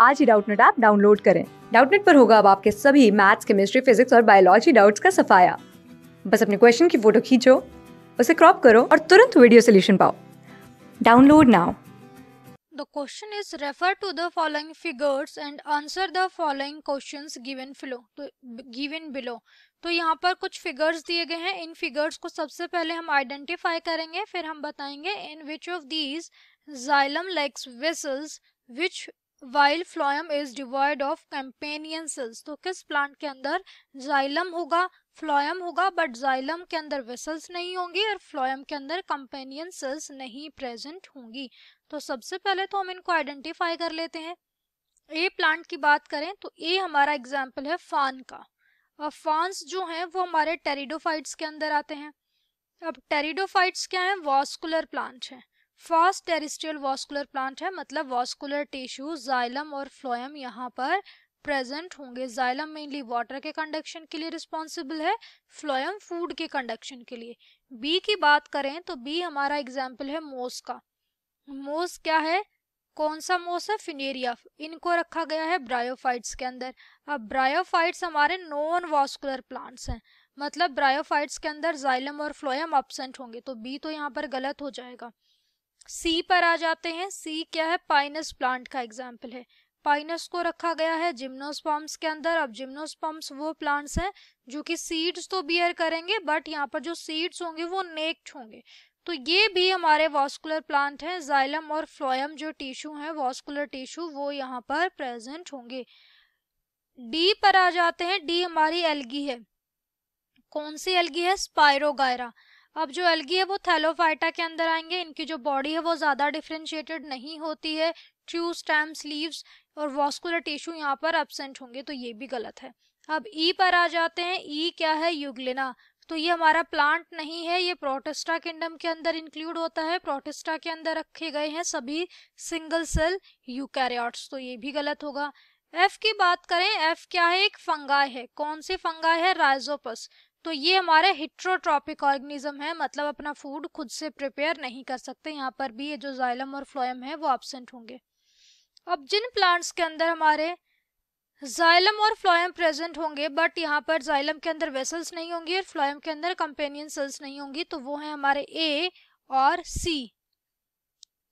आज ही Doubtnut app download करें डाउटनेट पर होगा अब आपके सभी मैथ्स केमिस्ट्री फिजिक्स और बायोलॉजी डाउट्स का सफाया बस अपने क्वेश्चन की फोटो खींचो उसे क्रॉप करो और तुरंत वीडियो सोल्यूशन पाओ download now The question is refer to the following figures and answer the following questions given below. तो given below. तो यहाँ पर कुछ फिगर्स दिए गए हैं इन फिगर्स को सबसे पहले हम आइडेंटिफाई करेंगे फिर हम बताएंगे in which of these xylem lacks vessels which while phloem is devoid of companion cells तो किस प्लांट के अंदर जाइलम होगा फ्लोयम होगा बट जाइलम के अंदर वेसल्स नहीं होंगी और फ्लोयम के अंदर कंपेनियन सेल्स नहीं प्रेजेंट होंगी तो सबसे पहले तो हम इनको आइडेंटिफाई कर लेते हैं ए प्लांट की बात करें तो ए हमारा एग्जाम्पल है फान का अब फॉन्स जो हैं वो हमारे टेरिडोफाइट्स के अंदर आते हैं अब टेरिडोफाइट्स क्या हैं वास्कुलर प्लांट हैं फास्ट टेरिस्ट्रियल वॉस्कुलर प्लांट है मतलब वॉस्कुलर टिश्यू जाइलम और फ्लोएम यहाँ पर प्रेजेंट होंगे जाइलम मेनली वाटर के कंडक्शन के लिए रिस्पॉन्सिबल है फ्लोएम फूड के कंडक्शन के लिए बी की बात करें तो बी हमारा एग्जाम्पल है मोस का मोस क्या है कौन सा मोस है फिनेरिया इनको रखा गया है ब्रायोफाइट्स के अंदर अब ब्रायोफाइट्स हमारे नॉन वास्कुलर प्लांट्स हैं मतलब ब्रायोफाइट्स के अंदर जाइलम और फ्लोएम अपसेंट होंगे तो बी तो यहाँ पर गलत हो जाएगा सी पर आ जाते हैं सी क्या है पाइनस प्लांट का एग्जाम्पल है पाइनस को रखा गया है जिम्नोस्पॉम्स के अंदर अब जिम्नोस्पॉम्स वो प्लांट्स हैं जो कि सीड्स तो बियर करेंगे बट यहाँ पर जो सीड्स होंगे वो नेक्ट होंगे तो ये भी हमारे वास्कुलर प्लांट हैं जाइलम और फ्लोयम जो टिश्यू हैं वास्कुलर टिश्यू वो यहाँ पर प्रेजेंट होंगे डी पर आ जाते हैं डी हमारी एलगी है कौन सी एलगी है स्पायरोगायरा अब जो एल्गी है वो थैलोफाइटा के अंदर आएंगे इनकी जो बॉडी है वो ज़्यादा डिफ्रेंशिएटेड नहीं होती है ट्रू स्टैम्स लीव्स और वॉस्कुलर टिश्यू यहाँ पर एबसेंट होंगे तो ये भी गलत है अब ई e पर आ जाते हैं ई e क्या है युगलिना तो ये हमारा प्लांट नहीं है ये प्रोटेस्टा किंगडम के अंदर इंक्लूड होता है प्रोटेस्टा के अंदर रखे गए हैं सभी सिंगल सेल यूकैरियोट्स तो ये भी गलत होगा एफ की बात करें एफ क्या है एक फंगाई है कौन सी फंगाई है राइजोपस तो ये हमारे हिट्रोट्रॉपिक ऑर्गेनिज्म है मतलब अपना फूड खुद से प्रिपेयर नहीं कर सकते यहाँ पर भी ये जो जाइलम और फ्लोएम है वो एबसेंट होंगे अब जिन प्लांट्स के अंदर हमारे जाइलम और फ्लोएम प्रेजेंट होंगे बट यहाँ पर जाइलम के अंदर वेसल्स नहीं होंगी और फ्लोएम के अंदर कंपेनियन सेल्स नहीं होंगी तो वो है हमारे ए और सी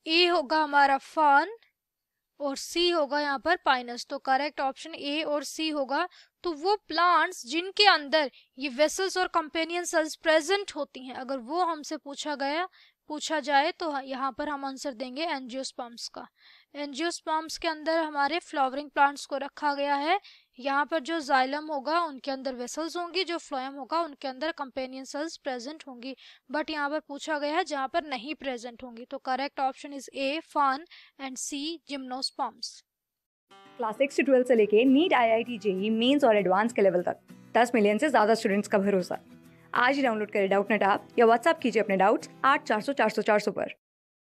ए होगा हमारा फॉन और सी होगा यहाँ पर पाइनस तो करेक्ट ऑप्शन ए और सी होगा तो वो प्लांट्स जिनके अंदर ये वेसल्स और कंपेनियन सेल्स प्रेजेंट होती हैं अगर वो हमसे पूछा गया पूछा जाए तो यहाँ पर हम आंसर देंगे एनजियोस्पम्स का एनजियोस्पम्स के अंदर हमारे फ्लावरिंग प्लांट्स को रखा गया है यहाँ पर जो जाइलम होगा उनके अंदर वेसल्स होंगी जो फ्लोएम होगा उनके अंदर कंपेनियन सेल्स प्रेजेंट होंगी बट यहाँ पर पूछा गया है जहाँ पर नहीं प्रेजेंट होंगी तो करेक्ट ऑप्शन इज ए फन and C gymnosperms class six से ट्वेल्व से लेके NEET I I T JEE Mains और एडवांस के लेवल तक दस मिलियन से ज़्यादा स्टूडेंट्स का भरोसा आज ही डाउनलोड करें डाउट नेट आप या व्हाट्सअप कीजिए अपने डाउट्स आठ चार सौ चार सौ चार सौ पर